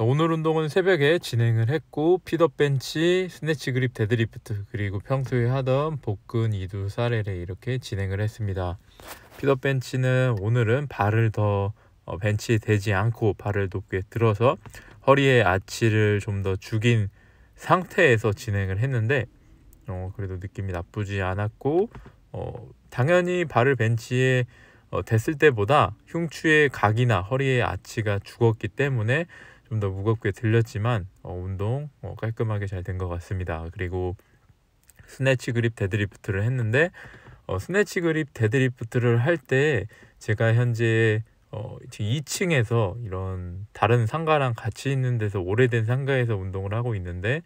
오늘 운동은 새벽에 진행을 했고 피업 벤치, 스네치 그립 데드리프트 그리고 평소에 하던 복근 이두 사례를 이렇게 진행을 했습니다. 피업 벤치는 오늘은 발을 더 어, 벤치에 대지 않고 발을 높게 들어서 허리의 아치를 좀 더 죽인 상태에서 진행을 했는데 어, 그래도 느낌이 나쁘지 않았고 어, 당연히 발을 벤치에 어, 댔을 때보다 흉추의 각이나 허리의 아치가 죽었기 때문에 좀더 무겁게 들렸지만 어, 운동 어, 깔끔하게 잘 된 것 같습니다. 그리고 스네치 그립 데드리프트를 했는데 어, 스네치 그립 데드리프트를 할 때 제가 현재 어, 2층에서 이런 다른 상가랑 같이 있는 데서 오래된 상가에서 운동을 하고 있는데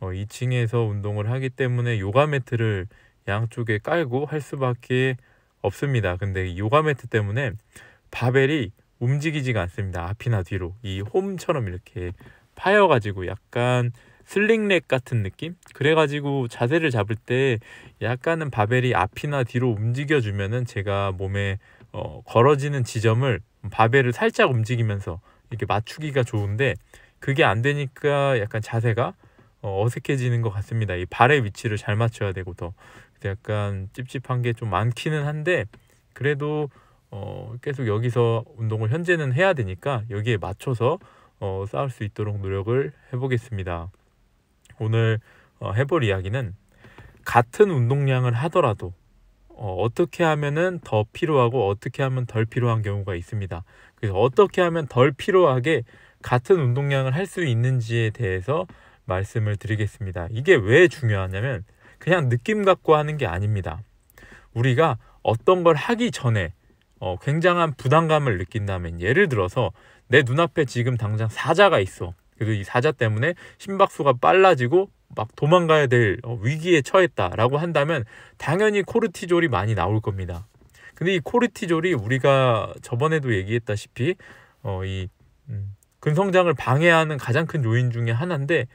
어, 2층에서 운동을 하기 때문에 요가 매트를 양쪽에 깔고 할 수밖에 없습니다. 근데 요가 매트 때문에 바벨이 움직이지가 않습니다. 앞이나 뒤로 이 홈처럼 이렇게 파여가지고 약간 슬링렉 같은 느낌? 그래가지고 자세를 잡을 때 약간은 바벨이 앞이나 뒤로 움직여주면은 제가 몸에 어, 걸어지는 지점을 바벨을 살짝 움직이면서 이렇게 맞추기가 좋은데 그게 안 되니까 약간 자세가 어, 어색해지는 것 같습니다. 이 발의 위치를 잘 맞춰야 되고 더 약간 찝찝한 게 좀 많기는 한데 그래도 어, 계속 여기서 운동을 현재는 해야 되니까 여기에 맞춰서 어, 싸울 수 있도록 노력을 해보겠습니다. 오늘 어, 해볼 이야기는 같은 운동량을 하더라도 어, 떻게 하면은 더 필요하고 어떻게 하면 덜 필요한 경우가 있습니다. 그래서 어떻게 하면 덜 필요하게 같은 운동량을 할 수 있는지에 대해서 말씀을 드리겠습니다. 이게 왜 중요하냐면 그냥 느낌 갖고 하는 게 아닙니다. 우리가 어떤 걸 하기 전에 어, 굉장한 부담감을 느낀다면 예를 들어서 내 눈앞에 지금 당장 사자가 있어. 그래서 이 사자 때문에 심박수가 빨라지고 막 도망가야 될 어, 위기에 처했다라고 한다면 당연히 코르티졸이 많이 나올 겁니다. 근데 이 코르티졸이 우리가 저번에도 얘기했다시피 어, 이 음, 근성장을 방해하는 가장 큰 요인 중의 하나인데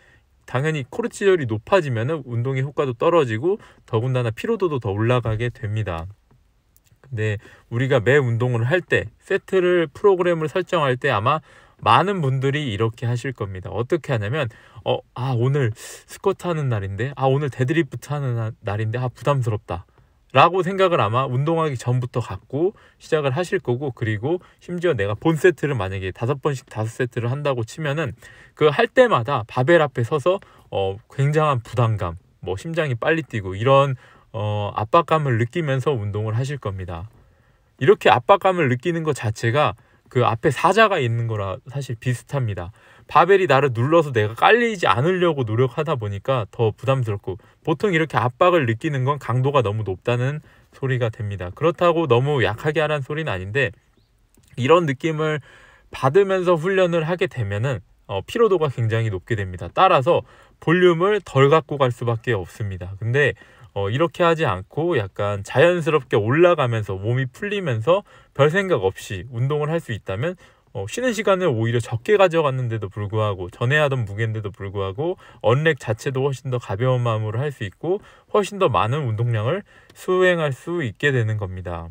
당연히 코르티졸이 높아지면 운동의 효과도 떨어지고 더군다나 피로도도 더 올라가게 됩니다. 네, 우리가 매 운동을 할 때 세트를 프로그램을 설정할 때 아마 많은 분들이 이렇게 하실 겁니다. 어떻게 하냐면 어, 아 오늘 스쿼트 하는 날인데 아 오늘 데드리프트 하는 날인데 아 부담스럽다. 라고 생각을 아마 운동하기 전부터 갖고 시작을 하실 거고 그리고 심지어 내가 본 세트를 만약에 다섯 번씩 다섯 세트를 한다고 치면은 그 할 때마다 바벨 앞에 서서 어 굉장한 부담감 뭐 심장이 빨리 뛰고 이런 어, 압박감을 느끼면서 운동을 하실 겁니다. 이렇게 압박감을 느끼는 것 자체가 그 앞에 사자가 있는 거라 사실 비슷합니다. 바벨이 나를 눌러서 내가 깔리지 않으려고 노력하다 보니까 더 부담스럽고 보통 이렇게 압박을 느끼는 건 강도가 너무 높다는 소리가 됩니다. 그렇다고 너무 약하게 하라는 소리는 아닌데 이런 느낌을 받으면서 훈련을 하게 되면은 어, 피로도가 굉장히 높게 됩니다. 따라서 볼륨을 덜 갖고 갈 수밖에 없습니다. 근데 어, 이렇게 하지 않고 약간 자연스럽게 올라가면서 몸이 풀리면서 별 생각 없이 운동을 할 수 있다면 어, 쉬는 시간을 오히려 적게 가져갔는데도 불구하고 전에 하던 무게인데도 불구하고 언렉 자체도 훨씬 더 가벼운 마음으로 할 수 있고 훨씬 더 많은 운동량을 수행할 수 있게 되는 겁니다.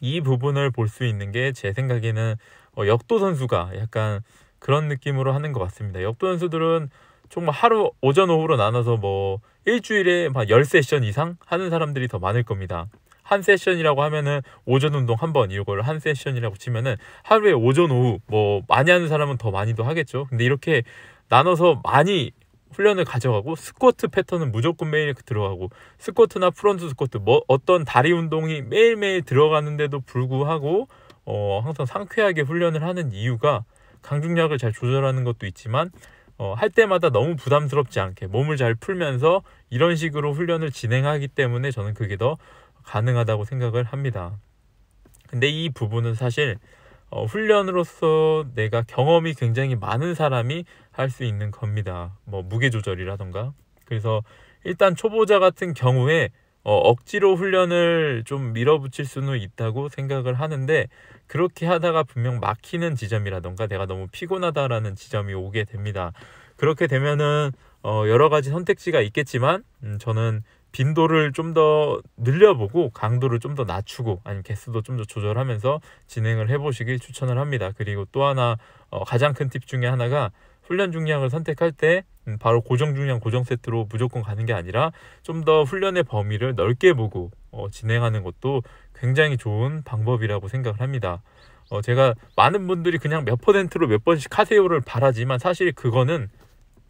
이 부분을 볼 수 있는 게 제 생각에는 어, 역도 선수가 약간 그런 느낌으로 하는 것 같습니다. 역도 선수들은 정말 하루 오전 오후로 나눠서 뭐 일주일에 막 열세션 이상 하는 사람들이 더 많을 겁니다. 한 세션이라고 하면은 오전 운동 한 번 이걸 한 세션이라고 치면은 하루에 오전 오후 뭐 많이 하는 사람은 더 많이도 하겠죠. 근데 이렇게 나눠서 많이 훈련을 가져가고 스쿼트 패턴은 무조건 매일 들어가고 스쿼트나 프론트 스쿼트 뭐 어떤 다리 운동이 매일매일 들어가는데도 불구하고 어 항상 상쾌하게 훈련을 하는 이유가 강중량을 잘 조절하는 것도 있지만 어, 할 때마다 너무 부담스럽지 않게 몸을 잘 풀면서 이런 식으로 훈련을 진행하기 때문에 저는 그게 더 가능하다고 생각을 합니다. 근데 이 부분은 사실 어, 훈련으로서 내가 경험이 굉장히 많은 사람이 할 수 있는 겁니다. 뭐 무게 조절이라던가. 그래서 일단 초보자 같은 경우에 어, 억지로 훈련을 좀 밀어붙일 수는 있다고 생각을 하는데 그렇게 하다가 분명 막히는 지점이라던가 내가 너무 피곤하다라는 지점이 오게 됩니다. 그렇게 되면은 어, 여러 가지 선택지가 있겠지만 음, 저는 빈도를 좀 더 늘려보고 강도를 좀 더 낮추고 아니면 개수도 좀 더 조절하면서 진행을 해보시길 추천을 합니다. 그리고 또 하나 어, 가장 큰 팁 중에 하나가 훈련 중량을 선택할 때 음, 바로 고정 중량 고정 세트로 무조건 가는 게 아니라 좀 더 훈련의 범위를 넓게 보고 어, 진행하는 것도 굉장히 좋은 방법이라고 생각을 합니다. 어, 제가 많은 분들이 그냥 몇 퍼센트로 몇 번씩 하세요를 바라지만 사실 그거는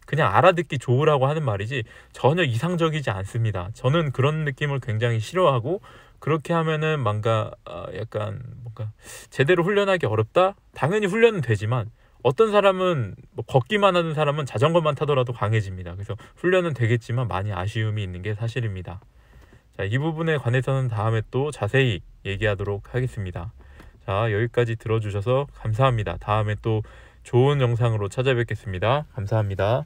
그냥 알아듣기 좋으라고 하는 말이지 전혀 이상적이지 않습니다. 저는 그런 느낌을 굉장히 싫어하고 그렇게 하면은 뭔가 어, 약간 뭔가 제대로 훈련하기 어렵다. 당연히 훈련은 되지만 어떤 사람은 뭐 걷기만 하는 사람은 자전거만 타더라도 강해집니다. 그래서 훈련은 되겠지만 많이 아쉬움이 있는 게 사실입니다. 자, 이 부분에 관해서는 다음에 또 자세히 얘기하도록 하겠습니다. 자, 여기까지 들어주셔서 감사합니다. 다음에 또 좋은 영상으로 찾아뵙겠습니다. 감사합니다.